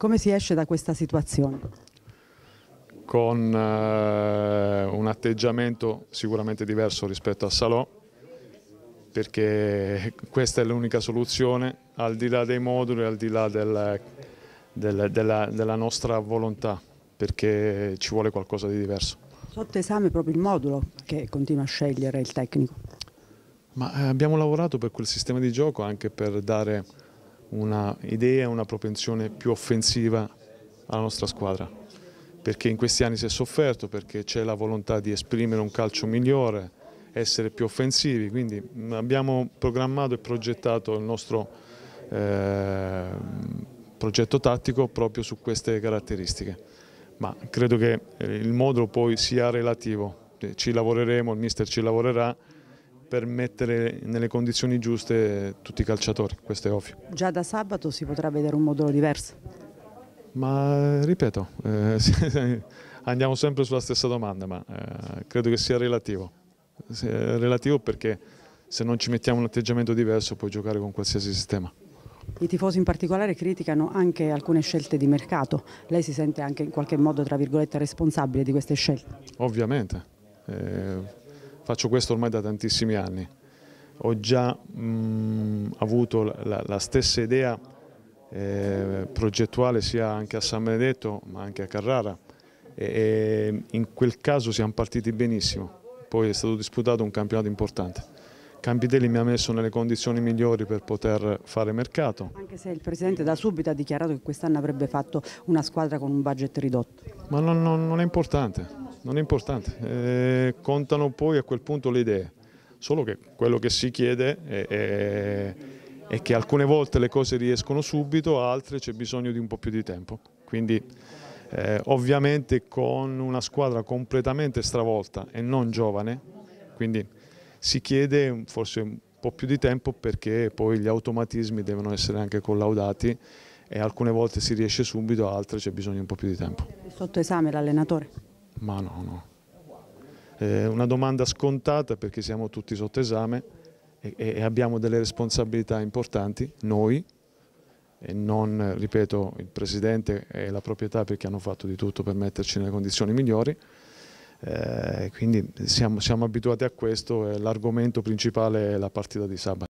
Come si esce da questa situazione? Con eh, un atteggiamento sicuramente diverso rispetto a Salò, perché questa è l'unica soluzione, al di là dei moduli, al di là del, del, della, della nostra volontà, perché ci vuole qualcosa di diverso. Sotto esame proprio il modulo che continua a scegliere il tecnico. Ma eh, abbiamo lavorato per quel sistema di gioco anche per dare una idea, una propensione più offensiva alla nostra squadra, perché in questi anni si è sofferto, perché c'è la volontà di esprimere un calcio migliore, essere più offensivi, quindi mm, abbiamo programmato e progettato il nostro eh, progetto tattico proprio su queste caratteristiche, ma credo che eh, il modulo poi sia relativo, eh, ci lavoreremo, il mister ci lavorerà, per mettere nelle condizioni giuste tutti i calciatori, questo è ovvio. Già da sabato si potrà vedere un modulo diverso? Ma ripeto, eh, andiamo sempre sulla stessa domanda, ma eh, credo che sia relativo. È relativo perché se non ci mettiamo un atteggiamento diverso puoi giocare con qualsiasi sistema. I tifosi in particolare criticano anche alcune scelte di mercato. Lei si sente anche in qualche modo, tra virgolette, responsabile di queste scelte? Ovviamente. Eh, Faccio questo ormai da tantissimi anni. Ho già mh, mm, avuto la, la, stessa idea eh, progettuale sia anche a San Benedetto ma anche a Carrara e, e in quel caso siamo partiti benissimo. Poi è stato disputato un campionato importante. Campitelli mi ha messo nelle condizioni migliori per poter fare mercato. Anche se il Presidente da subito ha dichiarato che quest'anno avrebbe fatto una squadra con un budget ridotto. Ma non, non, non è importante, non è importante, eh, contano poi a quel punto le idee, solo che quello che si chiede è, è, è che alcune volte le cose riescono subito, altre c'è bisogno di un po' più di tempo, quindi eh, ovviamente con una squadra completamente stravolta e non giovane, quindi si chiede forse un po' più di tempo perché poi gli automatismi devono essere anche collaudati e alcune volte si riesce subito, altre c'è bisogno di un po' più di tempo. Sotto esame l'allenatore? Ma no, no. Eh, una domanda scontata perché siamo tutti sotto esame e, e abbiamo delle responsabilità importanti, noi, e non, ripeto, il Presidente e la proprietà perché hanno fatto di tutto per metterci nelle condizioni migliori. Eh, quindi siamo, siamo abituati a questo e l'argomento principale è la partita di sabato.